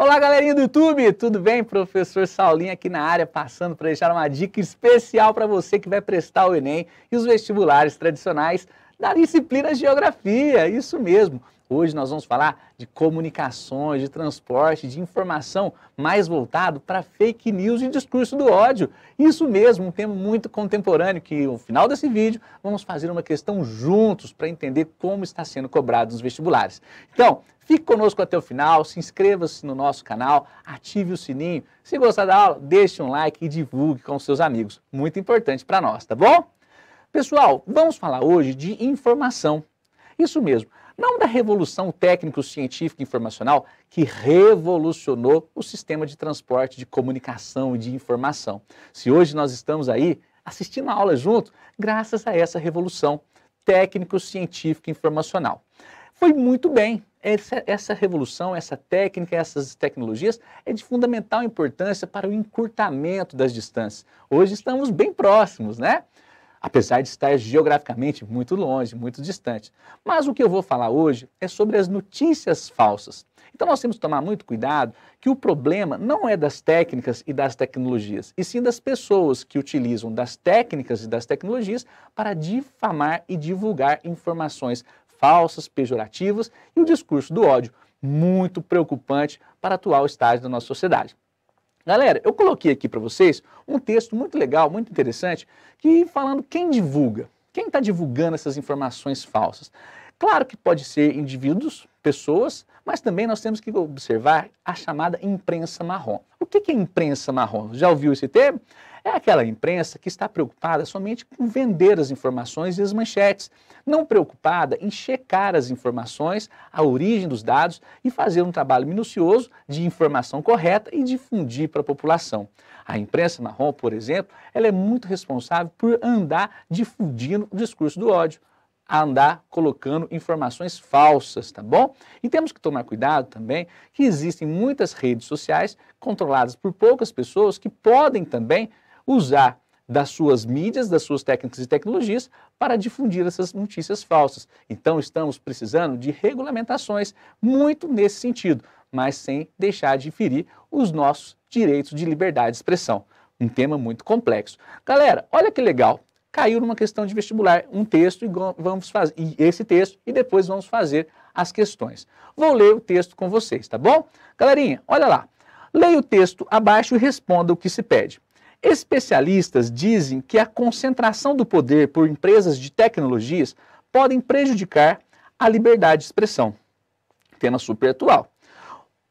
Olá, galerinha do YouTube, tudo bem? Professor Saulinho aqui na área, passando para deixar uma dica especial para você que vai prestar o Enem e os vestibulares tradicionais da disciplina Geografia, isso mesmo. Hoje nós vamos falar de comunicações, de transporte, de informação mais voltado para fake news e discurso do ódio. Isso mesmo, um tema muito contemporâneo que no final desse vídeo vamos fazer uma questão juntos para entender como está sendo cobrado nos vestibulares. Então, fique conosco até o final, se inscreva-se no nosso canal, ative o sininho. Se gostar da aula, deixe um like e divulgue com seus amigos. Muito importante para nós, tá bom? Pessoal, vamos falar hoje de informação. Isso mesmo, não da revolução técnico-científica informacional que revolucionou o sistema de transporte, de comunicação e de informação. Se hoje nós estamos aí assistindo a aula junto, graças a essa revolução técnico-científica informacional. Foi muito bem. Essa, essa revolução, essa técnica, essas tecnologias é de fundamental importância para o encurtamento das distâncias. Hoje estamos bem próximos, né? apesar de estar geograficamente muito longe, muito distante. Mas o que eu vou falar hoje é sobre as notícias falsas. Então nós temos que tomar muito cuidado que o problema não é das técnicas e das tecnologias, e sim das pessoas que utilizam das técnicas e das tecnologias para difamar e divulgar informações falsas, pejorativas e o discurso do ódio, muito preocupante para o atual estágio da nossa sociedade. Galera, eu coloquei aqui para vocês um texto muito legal, muito interessante, que falando quem divulga, quem está divulgando essas informações falsas. Claro que pode ser indivíduos, pessoas, mas também nós temos que observar a chamada imprensa marrom. O que é imprensa marrom? Já ouviu esse termo? É aquela imprensa que está preocupada somente com vender as informações e as manchetes, não preocupada em checar as informações, a origem dos dados e fazer um trabalho minucioso de informação correta e difundir para a população. A imprensa marrom, por exemplo, ela é muito responsável por andar difundindo o discurso do ódio a andar colocando informações falsas, tá bom? E temos que tomar cuidado também que existem muitas redes sociais controladas por poucas pessoas que podem também usar das suas mídias, das suas técnicas e tecnologias para difundir essas notícias falsas. Então estamos precisando de regulamentações muito nesse sentido, mas sem deixar de ferir os nossos direitos de liberdade de expressão. Um tema muito complexo. Galera, olha que legal caiu numa questão de vestibular, um texto e vamos fazer esse texto e depois vamos fazer as questões. Vou ler o texto com vocês, tá bom? Galerinha, olha lá. Leia o texto abaixo e responda o que se pede. Especialistas dizem que a concentração do poder por empresas de tecnologias podem prejudicar a liberdade de expressão. Tema super atual.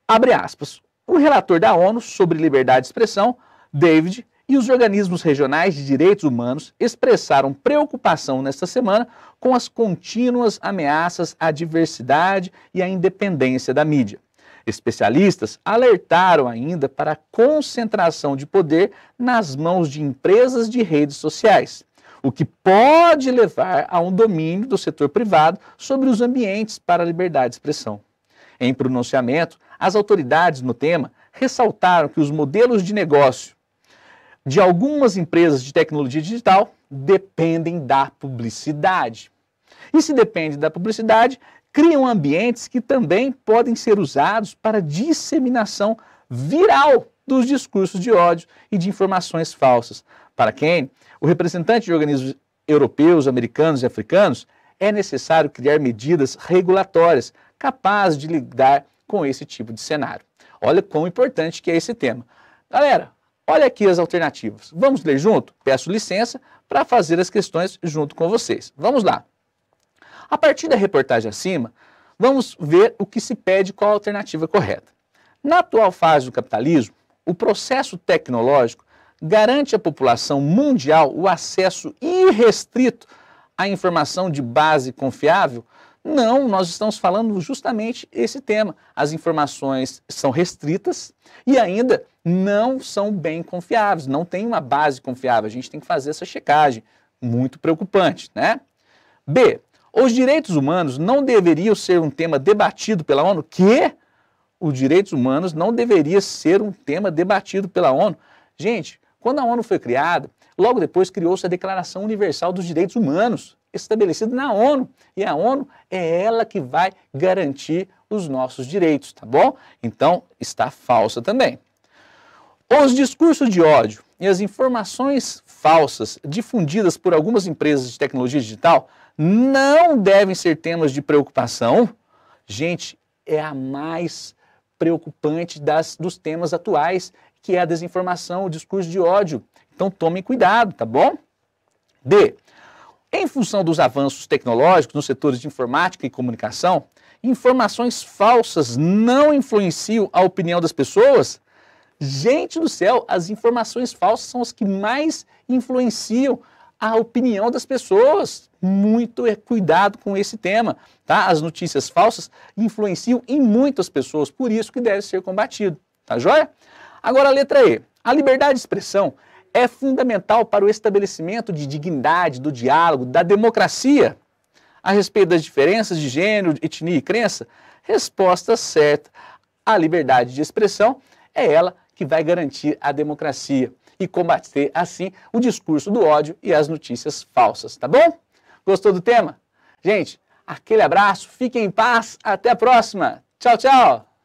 Abre aspas. O relator da ONU sobre liberdade de expressão, David e os organismos regionais de direitos humanos expressaram preocupação nesta semana com as contínuas ameaças à diversidade e à independência da mídia. Especialistas alertaram ainda para a concentração de poder nas mãos de empresas de redes sociais, o que pode levar a um domínio do setor privado sobre os ambientes para a liberdade de expressão. Em pronunciamento, as autoridades no tema ressaltaram que os modelos de negócio de algumas empresas de tecnologia digital dependem da publicidade. E se depende da publicidade, criam ambientes que também podem ser usados para disseminação viral dos discursos de ódio e de informações falsas, para quem o representante de organismos europeus, americanos e africanos é necessário criar medidas regulatórias capazes de lidar com esse tipo de cenário. Olha quão importante que é esse tema. Galera, Olha aqui as alternativas. Vamos ler junto? Peço licença para fazer as questões junto com vocês. Vamos lá. A partir da reportagem acima, vamos ver o que se pede qual a alternativa correta. Na atual fase do capitalismo, o processo tecnológico garante à população mundial o acesso irrestrito à informação de base confiável não, nós estamos falando justamente esse tema. As informações são restritas e ainda não são bem confiáveis, não tem uma base confiável. A gente tem que fazer essa checagem. Muito preocupante, né? B. Os direitos humanos não deveriam ser um tema debatido pela ONU? Que? Os direitos humanos não deveriam ser um tema debatido pela ONU? Gente, quando a ONU foi criada, logo depois criou-se a Declaração Universal dos Direitos Humanos estabelecido na ONU. E a ONU é ela que vai garantir os nossos direitos, tá bom? Então, está falsa também. Os discursos de ódio e as informações falsas difundidas por algumas empresas de tecnologia digital não devem ser temas de preocupação. Gente, é a mais preocupante das, dos temas atuais, que é a desinformação, o discurso de ódio. Então tomem cuidado, tá bom? D. Em função dos avanços tecnológicos nos setores de informática e comunicação, informações falsas não influenciam a opinião das pessoas? Gente do céu, as informações falsas são as que mais influenciam a opinião das pessoas. Muito é cuidado com esse tema, tá? As notícias falsas influenciam em muitas pessoas, por isso que deve ser combatido, tá joia? Agora a letra E. A liberdade de expressão é fundamental para o estabelecimento de dignidade, do diálogo, da democracia a respeito das diferenças de gênero, etnia e crença? Resposta certa. A liberdade de expressão é ela que vai garantir a democracia e combater, assim, o discurso do ódio e as notícias falsas, tá bom? Gostou do tema? Gente, aquele abraço, fiquem em paz, até a próxima! Tchau, tchau!